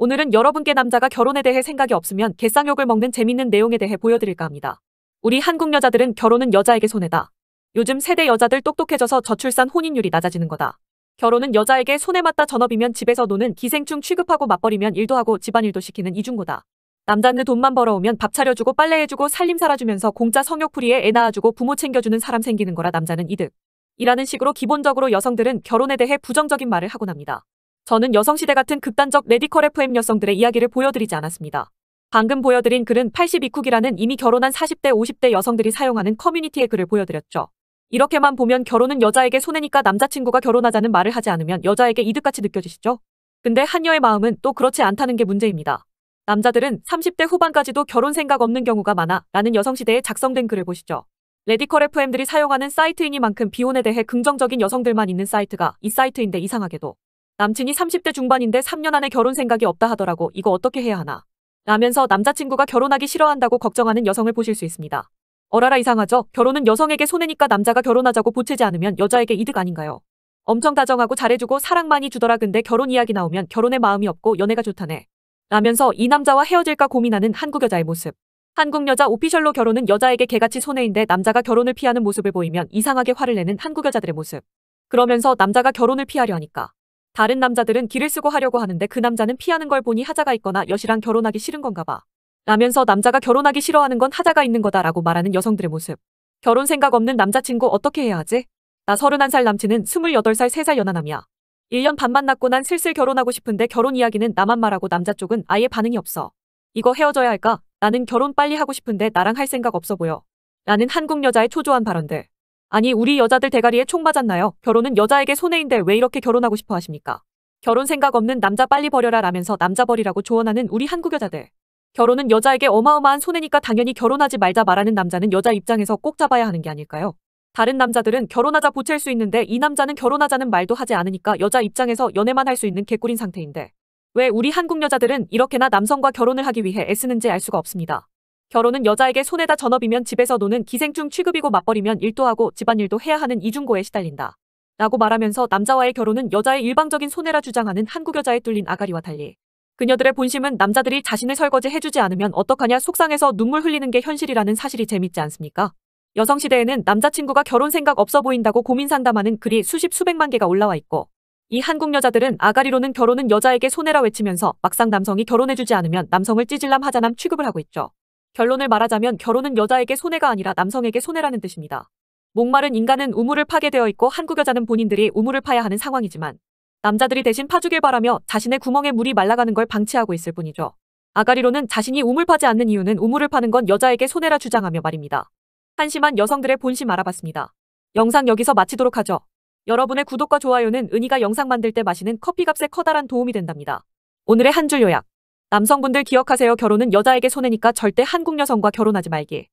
오늘은 여러분께 남자가 결혼에 대해 생각이 없으면 개쌍욕을 먹는 재밌는 내용에 대해 보여드릴까 합니다. 우리 한국 여자들은 결혼은 여자에게 손해다. 요즘 세대 여자들 똑똑해져서 저출산 혼인율이 낮아지는 거다. 결혼은 여자에게 손해 맞다 전업이면 집에서 노는 기생충 취급하고 맞벌이면 일도 하고 집안일도 시키는 이중고다. 남자는 돈만 벌어오면 밥 차려주고 빨래해주고 살림 살아주면서 공짜 성욕풀이에애 낳아주고 부모 챙겨주는 사람 생기는 거라 남자는 이득. 이라는 식으로 기본적으로 여성들은 결혼에 대해 부정적인 말을 하곤 합니다. 저는 여성시대 같은 극단적 레디컬 FM 여성들의 이야기를 보여드리지 않았습니다. 방금 보여드린 글은 82쿡이라는 이미 결혼한 40대, 50대 여성들이 사용하는 커뮤니티의 글을 보여드렸죠. 이렇게만 보면 결혼은 여자에게 손해니까 남자친구가 결혼하자는 말을 하지 않으면 여자에게 이득같이 느껴지시죠? 근데 한여의 마음은 또 그렇지 않다는 게 문제입니다. 남자들은 30대 후반까지도 결혼 생각 없는 경우가 많아 라는 여성시대에 작성된 글을 보시죠. 레디컬 FM들이 사용하는 사이트이니만큼 비혼에 대해 긍정적인 여성들만 있는 사이트가 이 사이트인데 이상하게도 남친이 30대 중반인데 3년 안에 결혼 생각이 없다 하더라고 이거 어떻게 해야 하나 라면서 남자친구가 결혼하기 싫어한다고 걱정하는 여성을 보실 수 있습니다. 어라라 이상하죠? 결혼은 여성에게 손해니까 남자가 결혼하자고 보채지 않으면 여자에게 이득 아닌가요? 엄청 다정하고 잘해주고 사랑 많이 주더라 근데 결혼 이야기 나오면 결혼에 마음이 없고 연애가 좋다네. 라면서 이 남자와 헤어질까 고민하는 한국 여자의 모습. 한국 여자 오피셜로 결혼은 여자에게 개같이 손해인데 남자가 결혼을 피하는 모습을 보이면 이상하게 화를 내는 한국 여자들의 모습. 그러면서 남자가 결혼을 피하려 하니까 다른 남자들은 길을 쓰고 하려고 하는데 그 남자는 피하는 걸 보니 하자가 있거나 여시랑 결혼하기 싫은 건가 봐. 라면서 남자가 결혼하기 싫어하는 건 하자가 있는 거다라고 말하는 여성들의 모습. 결혼 생각 없는 남자친구 어떻게 해야 하지? 나 31살 남친은 28살 3살 연하남이야. 1년 반 만났고 난 슬슬 결혼하고 싶은데 결혼 이야기는 나만 말하고 남자 쪽은 아예 반응이 없어. 이거 헤어져야 할까? 나는 결혼 빨리 하고 싶은데 나랑 할 생각 없어 보여. 라는 한국 여자의 초조한 발언들. 아니 우리 여자들 대가리에 총 맞았나요? 결혼은 여자에게 손해인데 왜 이렇게 결혼하고 싶어 하십니까? 결혼 생각 없는 남자 빨리 버려라 라면서 남자 버리라고 조언하는 우리 한국 여자들. 결혼은 여자에게 어마어마한 손해니까 당연히 결혼하지 말자 말하는 남자는 여자 입장에서 꼭 잡아야 하는 게 아닐까요? 다른 남자들은 결혼하자 보챌 수 있는데 이 남자는 결혼하자는 말도 하지 않으니까 여자 입장에서 연애만 할 수 있는 개꿀인 상태인데 왜 우리 한국 여자들은 이렇게나 남성과 결혼을 하기 위해 애쓰는지 알 수가 없습니다. 결혼은 여자에게 손에다 전업이면 집에서 노는 기생충 취급이고 맞벌이면 일도 하고 집안일도 해야 하는 이중고에 시달린다. 라고 말하면서 남자와의 결혼은 여자의 일방적인 손해라 주장하는 한국 여자에 뚫린 아가리와 달리 그녀들의 본심은 남자들이 자신을 설거지 해주지 않으면 어떡하냐 속상해서 눈물 흘리는 게 현실이라는 사실이 재밌지 않습니까? 여성시대에는 남자친구가 결혼 생각 없어 보인다고 고민 상담하는 글이 수십 수백만 개가 올라와 있고 이 한국 여자들은 아가리로는 결혼은 여자에게 손해라 외치면서 막상 남성이 결혼해주지 않으면 남성을 찌질남 하자남 취급을 하고 있죠. 결론을 말하자면 결혼은 여자에게 손해가 아니라 남성에게 손해라는 뜻입니다. 목마른 인간은 우물을 파게 되어 있고 한국 여자는 본인들이 우물을 파야 하는 상황이지만 남자들이 대신 파주길 바라며 자신의 구멍에 물이 말라가는 걸 방치하고 있을 뿐이죠. 아가리로는 자신이 우물 파지 않는 이유는 우물을 파는 건 여자에게 손해라 주장하며 말입니다. 한심한 여성들의 본심 알아봤습니다. 영상 여기서 마치도록 하죠. 여러분의 구독과 좋아요는 은희가 영상 만들 때 마시는 커피값에 커다란 도움이 된답니다. 오늘의 한 줄 요약 남성분들 기억하세요. 결혼은 여자에게 손해니까 절대 한국 여성과 결혼하지 말기.